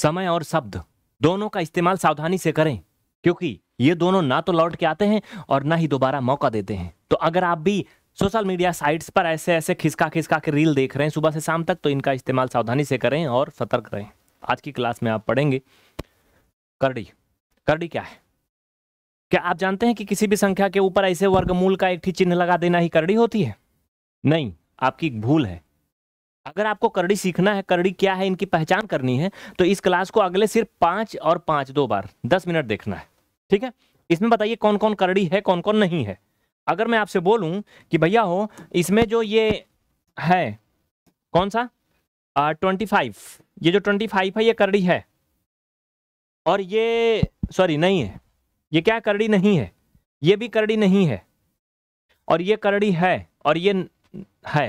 समय और शब्द दोनों का इस्तेमाल सावधानी से करें क्योंकि ये दोनों ना तो लौट के आते हैं और ना ही दोबारा मौका देते हैं तो अगर आप भी सोशल मीडिया साइट्स पर ऐसे ऐसे खिसका खिसका के रील देख रहे हैं सुबह से शाम तक तो इनका इस्तेमाल सावधानी से करें और सतर्क रहें आज की क्लास में आप पढ़ेंगे करडी करडी क्या है क्या आप जानते हैं कि किसी भी संख्या के ऊपर ऐसे वर्गमूल का एक ही चिन्ह लगा देना ही करड़ी होती है नहीं आपकी भूल है अगर आपको करड़ी सीखना है करड़ी क्या है इनकी पहचान करनी है तो इस क्लास को अगले सिर्फ पाँच और पांच दो बार दस मिनट देखना है ठीक है इसमें बताइए कौन कौन करड़ी है कौन कौन नहीं है अगर मैं आपसे बोलूं कि भैया हो इसमें जो ये है कौन सा ट्वेंटी फाइव ये जो ट्वेंटी फाइव है ये करड़ी है और ये सॉरी नहीं है ये क्या करड़ी नहीं है ये भी करड़ी नहीं है और ये करड़ी है और ये है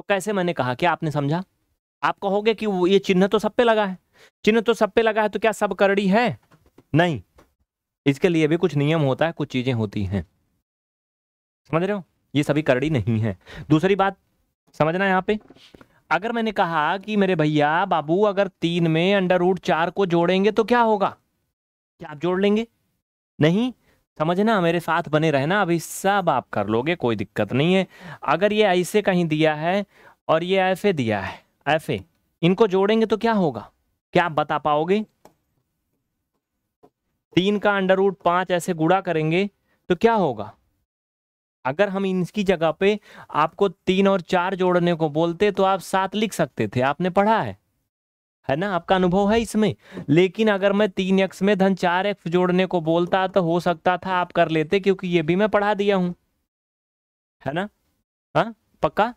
तो कैसे मैंने कहा क्या आपने समझा आप कहोगे कि ये चिन्ह तो सब पे लगा है चिन्ह तो सब पे लगा है तो क्या सब करड़ी है नहीं इसके लिए भी कुछ नियम होता है कुछ चीजें होती हैं समझ रहे हो ये सभी करड़ी नहीं है दूसरी बात समझना यहाँ पे अगर मैंने कहा कि मेरे भैया बाबू अगर तीन में अंडर रूट चार को जोड़ेंगे तो क्या होगा क्या आप जोड़ लेंगे नहीं समझना मेरे साथ बने रहना अभी सब आप कर लोगे कोई दिक्कत नहीं है अगर ये ऐसे कहीं दिया है और ये ऐफे दिया है ऐफे इनको जोड़ेंगे तो क्या होगा क्या आप बता पाओगे तीन का अंडर रूट पांच ऐसे गुड़ा करेंगे तो क्या होगा अगर हम इनकी जगह पे आपको तीन और चार जोड़ने को बोलते तो आप सात लिख सकते थे आपने पढ़ा है है ना आपका अनुभव है इसमें लेकिन अगर मैं तीन एक्स में धन चार एक्स जोड़ने को बोलता तो हो सकता था आप कर लेते क्योंकि ये भी मैं पढ़ा दिया हूं है ना हा? पक्का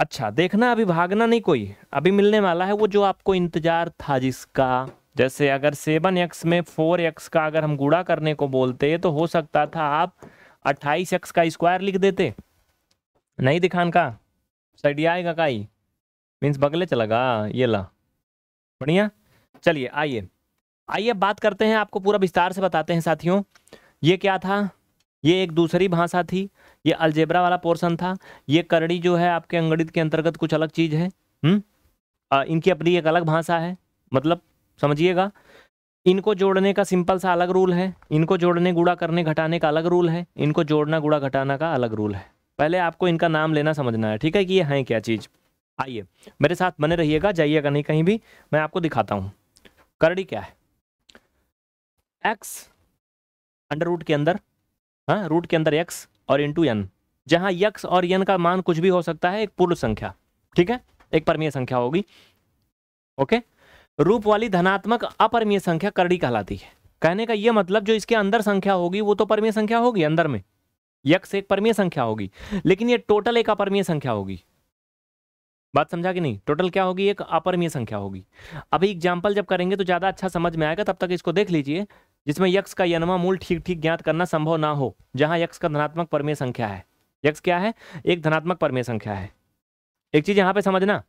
अच्छा देखना अभी भागना नहीं कोई अभी मिलने वाला है वो जो आपको इंतजार था जिसका जैसे अगर सेवन एक्स में फोर एक्स का अगर हम गुड़ा करने को बोलते तो हो सकता था आप अट्ठाईस एक्स का स्क्वायर लिख देते नहीं दिखान का सडियाएगा का ही मीन्स बगले चलेगा ये ला बढ़िया चलिए आइए आइए बात करते हैं आपको पूरा विस्तार से बताते हैं साथियों ये क्या था ये एक दूसरी भाषा थी ये अलजेबरा वाला पोर्सन था ये करड़ी जो है आपके अंगणित के अंतर्गत कुछ अलग चीज़ है हम्म इनकी अपनी एक अलग भाषा है मतलब समझिएगा इनको जोड़ने का सिंपल सा अलग रूल है इनको जोड़ने गुड़ा करने घटाने का अलग रूल है इनको जोड़ना गुड़ा घटाना का अलग रूल है पहले आपको इनका नाम लेना समझना है ठीक है कि ये हैं क्या चीज़ आइए मेरे साथ बने रहिएगा जाइएगा नहीं कहीं भी मैं आपको दिखाता हूं करड़ी क्या है एक्स अंडर रूट के अंदर हाँ रूट के अंदर एक्स और इंटू एन जहां यक्स और यन का मान कुछ भी हो सकता है एक पूर्ण संख्या ठीक है एक परमीय संख्या होगी ओके रूप वाली धनात्मक अपरमीय संख्या करड़ी कहलाती है कहने का यह मतलब जो इसके अंदर संख्या होगी वो तो परमीय संख्या होगी अंदर में यक्स एक परमीय संख्या होगी लेकिन ये टोटल एक अपरमीय संख्या होगी बात समझा कि नहीं टोटल क्या होगी एक अपरमीय संख्या होगी अभी एग्जाम्पल जब करेंगे तो ज़्यादा अच्छा समझ में आएगा तब तक इसको देख लीजिए जिसमें यक्ष का यनमा मूल ठीक ठीक ज्ञात करना संभव ना हो जहाँ यक्ष का धनात्मक परमेय संख्या है यक्ष क्या है एक धनात्मक परमेय संख्या है एक चीज़ यहाँ पे समझना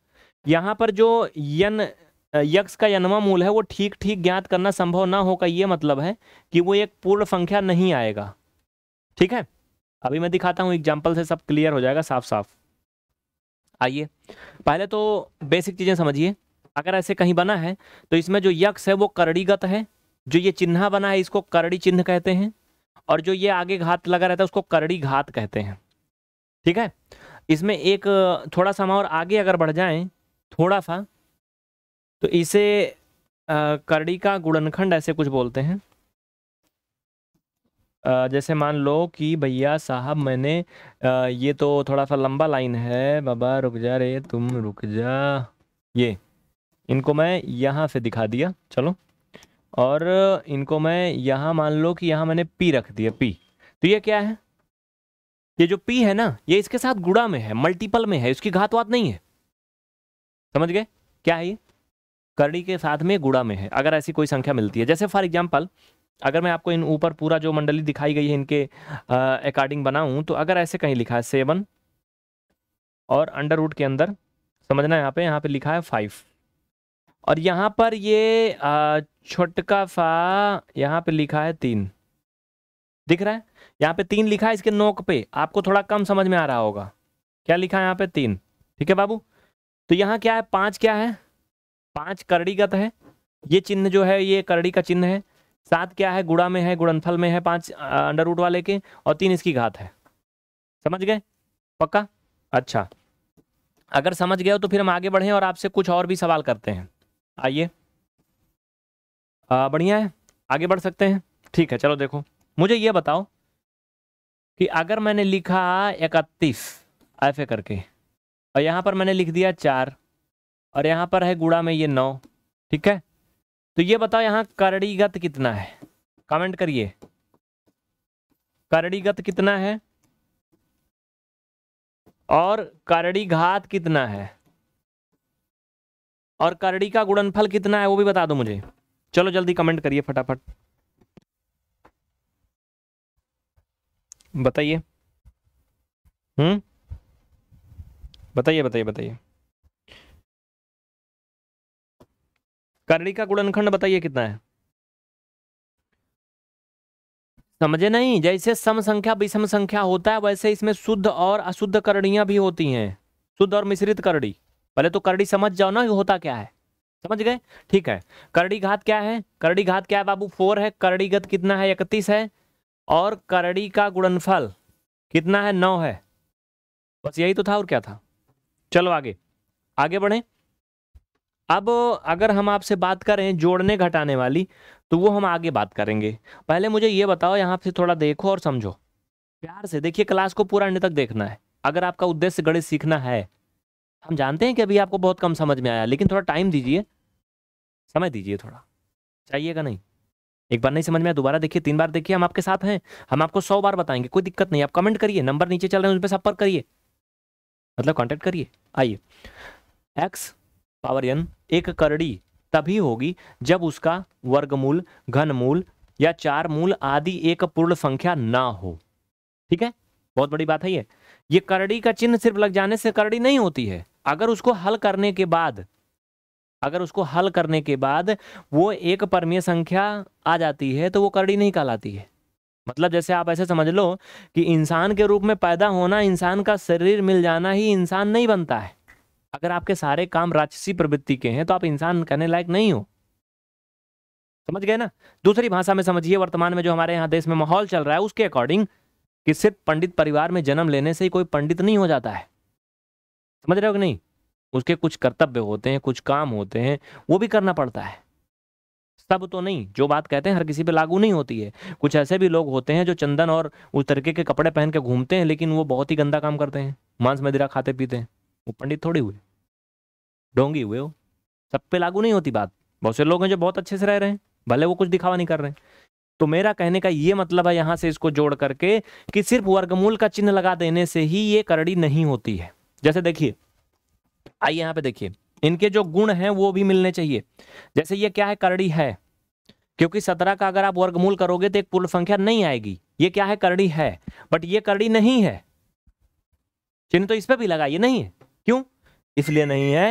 यहाँ पर जो यन यक्ष का यनवा मूल है वो ठीक ठीक ज्ञात करना संभव ना हो का ये मतलब है कि वो एक पूर्ण संख्या नहीं आएगा ठीक है अभी मैं दिखाता हूँ एग्जाम्पल से सब क्लियर हो जाएगा साफ साफ आइए पहले तो बेसिक चीज़ें समझिए अगर ऐसे कहीं बना है तो इसमें जो यक्ष है वो करड़ीगत है जो ये चिन्ह बना है इसको करड़ी चिन्ह कहते हैं और जो ये आगे घात लगा रहता है उसको करड़ी घात कहते हैं ठीक है इसमें एक थोड़ा सा और आगे अगर बढ़ जाएं थोड़ा सा तो इसे करड़ी का गुड़नखंड ऐसे कुछ बोलते हैं जैसे मान लो कि भैया साहब मैंने ये तो थोड़ा सा लंबा लाइन है बाबा रुक जा रे तुम रुक जा ये इनको मैं यहाँ से दिखा दिया चलो और इनको मैं यहाँ मान लो कि यहाँ मैंने पी रख दिया पी तो ये क्या है ये जो पी है ना ये इसके साथ गुड़ा में है मल्टीपल में है इसकी घातवात नहीं है समझ गए क्या है ये कड़ी के साथ में गुड़ा में है अगर ऐसी कोई संख्या मिलती है जैसे फॉर एग्जाम्पल अगर मैं आपको इन ऊपर पूरा जो मंडली दिखाई गई है इनके अकॉर्डिंग बनाऊं तो अगर ऐसे कहीं लिखा है सेवन और अंडर रूट के अंदर समझना यहाँ पे यहाँ पे लिखा है फाइव और यहाँ पर ये छोटका फा यहाँ पे लिखा है तीन दिख रहा है यहाँ पे तीन लिखा है इसके नोक पे आपको थोड़ा कम समझ में आ रहा होगा क्या लिखा है यहाँ पे तीन ठीक है बाबू तो यहाँ क्या है पाँच क्या है पाँच करड़ी गत है ये चिन्ह जो है ये करड़ी का चिन्ह है सात क्या है गुड़ा में है गुणनफल में है पांच अंडर रूट वाले के और तीन इसकी घात है समझ गए पक्का अच्छा अगर समझ गए हो तो फिर हम आगे बढ़ें और आपसे कुछ और भी सवाल करते हैं आइए बढ़िया है आगे बढ़ सकते हैं ठीक है चलो देखो मुझे ये बताओ कि अगर मैंने लिखा इकतीस एफ करके और यहाँ पर मैंने लिख दिया चार और यहाँ पर है गुड़ा में ये नौ ठीक है तो ये बताओ यहाँ करड़ीगत कितना है कमेंट करिए करड़ीगत कितना है और करड़ी घात कितना है और करड़ी का गुणनफल कितना है वो भी बता दो मुझे चलो जल्दी कमेंट करिए फटाफट बताइए हम्म बताइए बताइए बताइए करड़ी का गुणनखंड बताइए कितना है समझे नहीं जैसे सम संख्या विषम संख्या होता है वैसे इसमें शुद्ध और अशुद्ध करणियां भी होती हैं शुद्ध और मिश्रित करड़ी पहले तो करड़ी समझ जाओ ना होता क्या है समझ गए ठीक है करड़ी घात क्या है करड़ी घात क्या है बाबू फोर है करड़ी गत कितना है इकतीस है और करड़ी का गुणनफल कितना है नौ है बस यही तो था और क्या था चलो आगे आगे बढ़े अब अगर हम आपसे बात करें जोड़ने घटाने वाली तो वो हम आगे बात करेंगे पहले मुझे ये बताओ यहाँ से थोड़ा देखो और समझो प्यार से देखिए क्लास को पूरा अंडे तक देखना है अगर आपका उद्देश्य गणित सीखना है हम जानते हैं कि अभी आपको बहुत कम समझ में आया लेकिन थोड़ा टाइम दीजिए समय दीजिए थोड़ा चाहिएगा नहीं एक बार नहीं समझ में आया दोबारा देखिए तीन बार देखिए हम आपके साथ हैं हम आपको सौ बार बताएंगे कोई दिक्कत नहीं आप कमेंट करिए नंबर नीचे चल रहे हैं उस पर संपर्क करिए मतलब कॉन्टेक्ट करिए आइए एक्स पावर एन एक करड़ी तभी होगी जब उसका वर्गमूल घनमूल या चार मूल आदि एक पूर्ण संख्या ना हो ठीक है बहुत बड़ी बात है ये ये करड़ी का चिन्ह सिर्फ लग जाने से करड़ी नहीं होती है अगर उसको हल करने के बाद अगर उसको हल करने के बाद वो एक परमीय संख्या आ जाती है तो वो करड़ी नहीं कहलाती है मतलब जैसे आप ऐसे समझ लो कि इंसान के रूप में पैदा होना इंसान का शरीर मिल जाना ही इंसान नहीं बनता है अगर आपके सारे काम राजसी प्रवृत्ति के हैं तो आप इंसान कहने लायक नहीं हो समझ गए ना दूसरी भाषा में समझिए वर्तमान में जो हमारे यहाँ देश में माहौल चल रहा है उसके अकॉर्डिंग कि सिर्फ पंडित परिवार में जन्म लेने से ही कोई पंडित नहीं हो जाता है समझ रहे हो कि नहीं उसके कुछ कर्तव्य होते हैं कुछ काम होते हैं वो भी करना पड़ता है सब तो नहीं जो बात कहते हैं हर किसी पे लागू नहीं होती है कुछ ऐसे भी लोग होते हैं जो चंदन और उस तरीके के कपड़े पहन के घूमते हैं लेकिन वो बहुत ही गंदा काम करते हैं मांस मदिरा खाते पीते हैं वो पंडित थोड़ी हुए डोंगी हुए हो सब पे लागू नहीं होती बात बहुत से लोग हैं जो बहुत अच्छे से रह रहे हैं भले वो कुछ दिखावा नहीं कर रहे तो मेरा कहने का ये मतलब है यहाँ से इसको जोड़ करके कि सिर्फ वर्गमूल का चिन्ह लगा देने से ही ये करड़ी नहीं होती है जैसे देखिए आइए यहाँ पे देखिए इनके जो गुण हैं वो भी मिलने चाहिए जैसे ये क्या है करड़ी है क्योंकि सत्रह का अगर आप वर्गमूल करोगे तो एक पूर्ण संख्या नहीं आएगी ये क्या है करड़ी है बट ये करड़ी नहीं है चिन्ह तो इस पर भी लगा ये नहीं है क्यों इसलिए नहीं है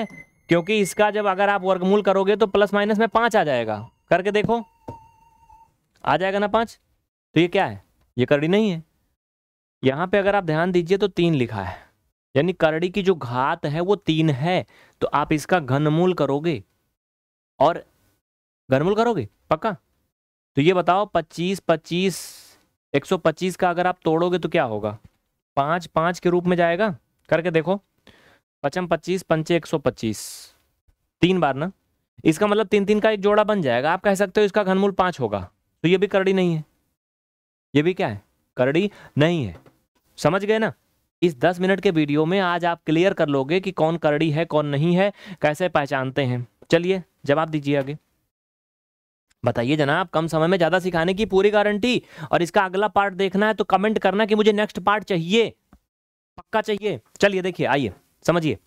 क्योंकि इसका जब अगर आप वर्गमूल करोगे तो प्लस माइनस में पाँच आ जाएगा करके देखो आ जाएगा ना पाँच तो ये क्या है ये करड़ी नहीं है यहाँ पे अगर आप ध्यान दीजिए तो तीन लिखा है यानी करड़ी की जो घात है वो तीन है तो आप इसका घनमूल करोगे और घनमूल करोगे पक्का तो ये बताओ पच्चीस पच्चीस एक सौ पच्चीस का अगर आप तोड़ोगे तो क्या होगा पाँच पाँच के रूप में जाएगा करके देखो पचम पच्चीस पंचे एक सौ पच्चीस तीन बार ना इसका मतलब तीन तीन का एक जोड़ा बन जाएगा आप कह सकते हो इसका घनमूल पांच होगा तो ये भी करड़ी नहीं है ये भी क्या है करड़ी नहीं है समझ गए ना इस दस मिनट के वीडियो में आज आप क्लियर कर लोगे कि कौन करड़ी है कौन नहीं है कैसे पहचानते हैं चलिए जवाब दीजिए आगे बताइए जनाब कम समय में ज़्यादा सिखाने की पूरी गारंटी और इसका अगला पार्ट देखना है तो कमेंट करना कि मुझे नेक्स्ट पार्ट चाहिए पक्का चाहिए चलिए देखिए आइए समझिए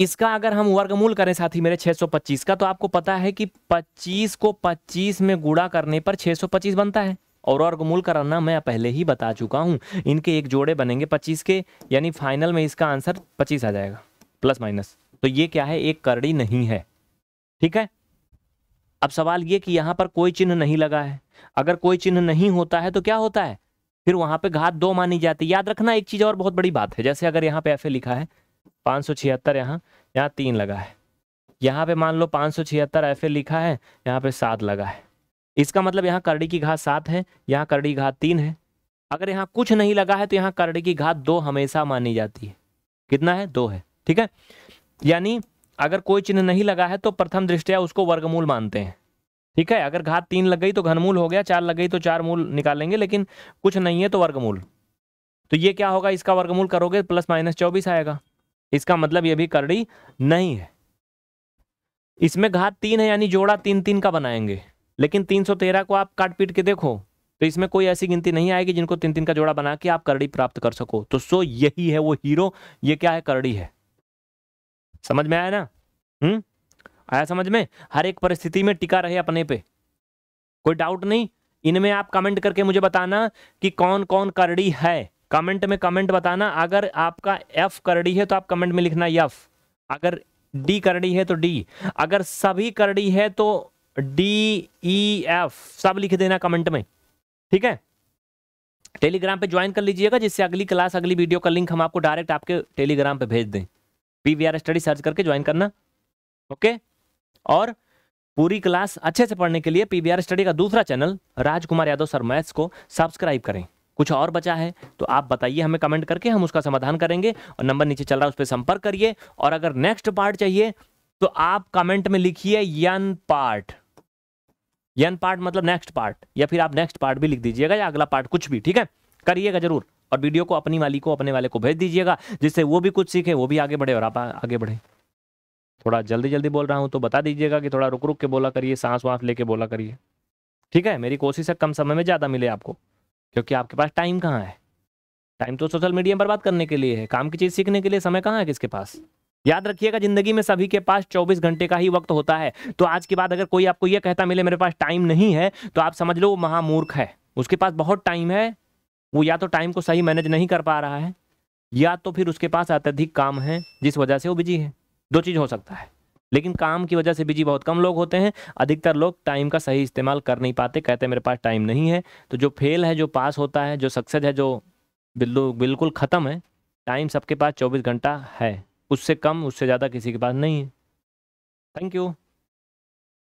इसका अगर हम वर्गमूल करें साथी मेरे 625 का तो आपको पता है कि 25 को 25 में गुड़ा करने पर 625 बनता है और वर्गमूल करना मैं पहले ही बता चुका हूं इनके एक जोड़े बनेंगे 25 के यानी फाइनल में इसका आंसर 25 आ जाएगा प्लस माइनस तो ये क्या है एक करड़ी नहीं है ठीक है अब सवाल ये कि यहां पर कोई चिन्ह नहीं लगा है अगर कोई चिन्ह नहीं होता है तो क्या होता है फिर वहां पे घात दो मानी जाती है याद रखना एक चीज और बहुत बड़ी बात है जैसे अगर यहाँ पे एफ लिखा है पांच सौ छिहत्तर यहाँ यहाँ तीन लगा है यहाँ पे मान लो पांच सौ छिहत्तर एफ लिखा है यहाँ पे सात लगा है इसका मतलब यहाँ करड़ी की घात सात है यहाँ करड़ी घात तीन है अगर यहाँ कुछ नहीं लगा है तो यहाँ करड़ी की घात दो हमेशा मानी जाती है कितना है दो है ठीक है यानी अगर कोई चिन्ह नहीं लगा है तो प्रथम दृष्टया उसको वर्गमूल मानते हैं ठीक है अगर घात तीन लग गई तो घनमूल हो गया चार लग गई तो चार मूल निकालेंगे लेकिन कुछ नहीं है तो वर्गमूल तो ये क्या होगा इसका वर्गमूल करोगे प्लस माइनस चौबीस आएगा इसका मतलब ये भी करड़ी नहीं है इसमें घात तीन है यानी जोड़ा तीन तीन का बनाएंगे लेकिन तीन सौ तेरह को आप काट पीट के देखो तो इसमें कोई ऐसी गिनती नहीं आएगी जिनको तीन तीन का जोड़ा बना के आप करड़ी प्राप्त कर सको तो सो यही है वो हीरो ये क्या है करड़ी है समझ में आया ना हम्म आया समझ में हर एक परिस्थिति में टिका रहे अपने पे कोई डाउट नहीं इनमें आप कमेंट करके मुझे बताना कि कौन कौन करड़ी है कमेंट में कमेंट बताना अगर आपका एफ करड़ी है तो आप कमेंट में लिखना यफ अगर डी करड़ी है तो डी अगर सभी करड़ी है तो डी ई एफ सब लिख देना कमेंट में ठीक है टेलीग्राम पे ज्वाइन कर लीजिएगा जिससे अगली क्लास अगली वीडियो का लिंक हम आपको डायरेक्ट आपके टेलीग्राम पे भेज दें पी स्टडी सर्च करके ज्वाइन करना ओके और पूरी क्लास अच्छे से पढ़ने के लिए पीबीआर स्टडी का दूसरा channel Rajkumar Yadav sir maths को सब्सक्राइब करें कुछ और बचा है तो आप बताइए हमें कमेंट करके हम उसका समाधान करेंगे और नंबर नीचे चल रहा है उस पर संपर्क करिए और अगर नेक्स्ट पार्ट चाहिए तो आप कमेंट में लिखिए यन पार्ट यन पार्ट मतलब नेक्स्ट पार्ट या फिर आप नेक्स्ट पार्ट भी लिख दीजिएगा या अगला पार्ट कुछ भी ठीक है करिएगा जरूर और वीडियो को अपनी वाली को अपने वाले को भेज दीजिएगा जिससे वो भी कुछ सीखे वो भी आगे बढ़े और आप आगे बढ़े थोड़ा जल्दी जल्दी बोल रहा हूँ तो बता दीजिएगा कि थोड़ा रुक रुक के बोला करिए सांस वाँस लेके बोला करिए ठीक है मेरी कोशिश है कम समय में ज़्यादा मिले आपको क्योंकि आपके पास टाइम कहाँ है टाइम तो सोशल मीडिया पर बात करने के लिए है काम की चीज़ सीखने के लिए समय कहाँ है किसके पास याद रखिएगा जिंदगी में सभी के पास 24 घंटे का ही वक्त होता है तो आज के बाद अगर कोई आपको यह कहता मिले मेरे पास टाइम नहीं है तो आप समझ लो वो महामूर्ख है उसके पास बहुत टाइम है वो या तो टाइम को सही मैनेज नहीं कर पा रहा है या तो फिर उसके पास अत्यधिक काम है जिस वजह से वो बिजी है दो चीज़ हो सकता है लेकिन काम की वजह से बिजी बहुत कम लोग होते हैं अधिकतर लोग टाइम का सही इस्तेमाल कर नहीं पाते कहते हैं मेरे पास टाइम नहीं है तो जो फेल है जो पास होता है जो सक्सेस है जो बिल्कुल ख़त्म है टाइम सबके पास चौबीस घंटा है उससे कम उससे ज़्यादा किसी के पास नहीं है थैंक यू